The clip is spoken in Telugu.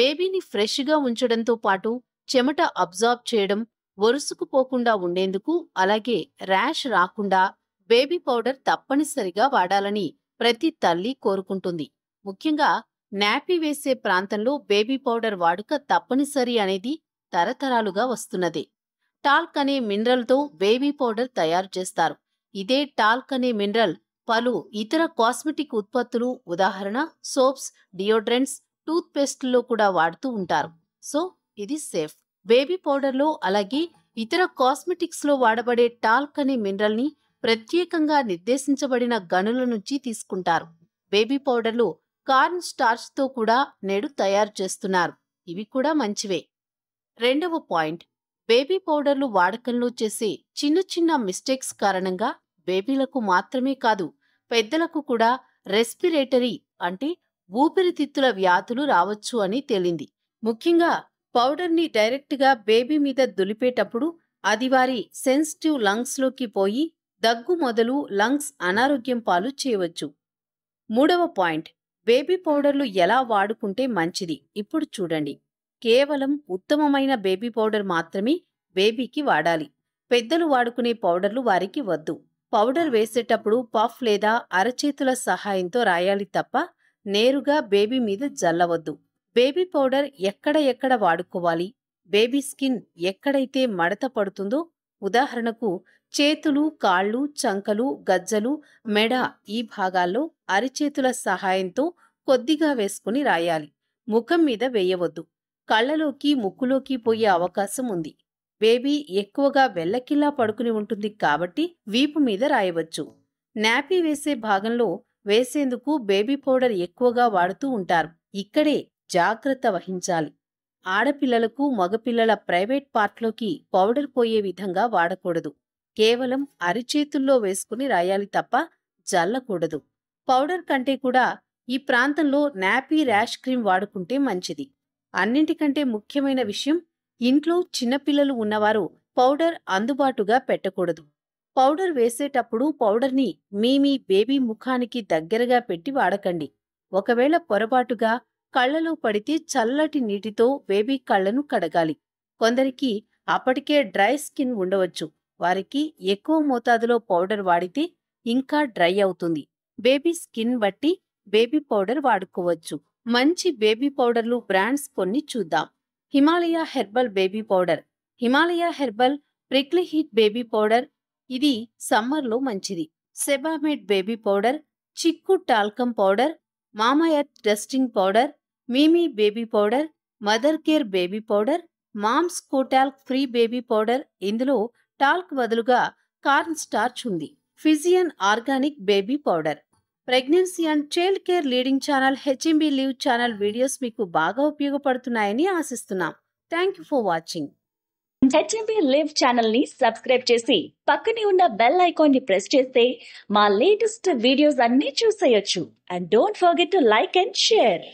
బేబీని ఫ్రెష్గా ఉంచడంతో పాటు చెమట అబ్జార్బ్ చేయడం వరుసుకుపోకుండా ఉండేందుకు అలాగే ర్యాష్ రాకుండా బేబీ పౌడర్ తప్పనిసరిగా వాడాలని ప్రతి తల్లి కోరుకుంటుంది ముఖ్యంగా నాపి వేసే ప్రాంతంలో బేబీ పౌడర్ వాడుక తప్పనిసరి అనేది తరతరాలుగా వస్తున్నదే టాల్క్ అనే మినరల్తో బేబీ పౌడర్ తయారు చేస్తారు ఇదే టాల్క్ అనే మినరల్ పలు ఇతర కాస్మెటిక్ ఉత్పత్తులు ఉదాహరణ సోప్స్ డియోడ్రెంట్స్ టూత్ పేస్ట్లో కూడా వాడుతూ ఉంటారు సో ఇది సేఫ్ బేబీ పౌడర్లో అలాగే ఇతర కాస్మెటిక్స్లో వాడబడే టాల్క్ అనే మినరల్ని ప్రత్యేకంగా నిర్దేశించబడిన గనుల నుంచి తీసుకుంటారు బేబీ పౌడర్లు కార్న్ స్టార్చ్తో కూడా నేడు తయారు చేస్తున్నారు ఇవి కూడా మంచివే రెండవ పాయింట్ బేబీ పౌడర్లు వాడకంలో చేసే చిన్న చిన్న మిస్టేక్స్ కారణంగా బేబీలకు మాత్రమే కాదు పెద్దలకు కూడా రెస్పిరేటరీ అంటే ఊపిరితిత్తుల వ్యాధులు రావచ్చు అని తేలింది ముఖ్యంగా పౌడర్ని డైరెక్ట్గా బేబీ మీద దులిపేటప్పుడు అది వారి సెన్సిటివ్ లంగ్స్లోకి పోయి దగ్గు మొదలు లంగ్స్ అనారోగ్యం పాలు చేయవచ్చు మూడవ పాయింట్ బేబీ పౌడర్లు ఎలా వాడుకుంటే మంచిది ఇప్పుడు చూడండి కేవలం ఉత్తమమైన బేబీ పౌడర్ మాత్రమే బేబీకి వాడాలి పెద్దలు వాడుకునే పౌడర్లు వారికి వద్దు పౌడర్ వేసేటప్పుడు పఫ్ లేదా అరచేతుల సహాయంతో రాయాలి తప్ప నేరుగా బేబీ మీద జల్లవద్దు బేబీ పౌడర్ ఎక్కడ ఎక్కడ వాడుకోవాలి బేబీ స్కిన్ ఎక్కడైతే మడత పడుతుందో ఉదాహరణకు చేతులు కాళ్ళు చంకలు గజ్జలు మెడ ఈ భాగాల్లో అరిచేతుల సహాయంతో కొద్దిగా వేసుకుని రాయాలి ముఖం మీద వేయవద్దు కళ్ళలోకి ముక్కులోకి పోయే అవకాశం ఉంది బేబీ ఎక్కువగా వెల్లకిల్లా పడుకుని ఉంటుంది కాబట్టి వీపు మీద రాయవచ్చు నాపీ వేసే భాగంలో వేసేందుకు బేబీ పౌడర్ ఎక్కువగా వాడుతూ ఉంటారు ఇక్కడే జాగ్రత్త వహించాలి ఆడపిల్లలకు మగపిల్లల ప్రైవేట్ పార్ట్లోకి పౌడర్ పోయే విధంగా వాడకూడదు కేవలం అరిచేతుల్లో వేసుకుని రాయాలి తప్ప జల్లకూడదు పౌడర్ కంటే కూడా ఈ ప్రాంతంలో నాపీ ర్యాష్ క్రీమ్ వాడుకుంటే మంచిది అన్నింటికంటే ముఖ్యమైన విషయం ఇంట్లో చిన్నపిల్లలు ఉన్నవారు పౌడర్ అందుబాటుగా పెట్టకూడదు పౌడర్ వేసేటప్పుడు పౌడర్ని మీ మీ బేబీ ముఖానికి దగ్గరగా పెట్టి వాడకండి ఒకవేళ పొరపాటుగా కళ్లలో పడితే చల్లటి నీటితో బేబీ కళ్లను కడగాలి కొందరికి అప్పటికే డ్రై స్కిన్ ఉండవచ్చు వారికి ఎక్కువ మోతాదులో పౌడర్ వాడితే ఇంకా డ్రై అవుతుంది బేబీ స్కిన్ బట్టి బేబీ పౌడర్ వాడుకోవచ్చు మంచి బేబీ పౌడర్లు బ్రాండ్స్ కొన్ని చూద్దాం Himalaya herbal baby powder Himalaya herbal prickly heat baby powder ఇది సమ్మర్లో మంచిది Sebamed baby powder Chicco talcum powder Mamaearth dusting powder Mee Mee baby powder Mothercare baby powder Mom's Co talc free baby powder ఇందులో టాల్క్ బదులుగా కార్న్ స్టార్చ్ ఉంది ఫిజియన్ organic baby powder pregnancy and child care leading channel HMB live channel videos మీకు బాగా ఉపయోగపడుతున్నాయని ఆశిస్తున్నాం thank you for watching HMB live channel ని సబ్స్క్రైబ్ చేసి పక్కనే ఉన్న బెల్ ఐకాన్ ని ప్రెస్ చేస్తే మా లేటెస్ట్ వీడియోస్ అన్ని చూసేయొచ్చు and don't forget to like and share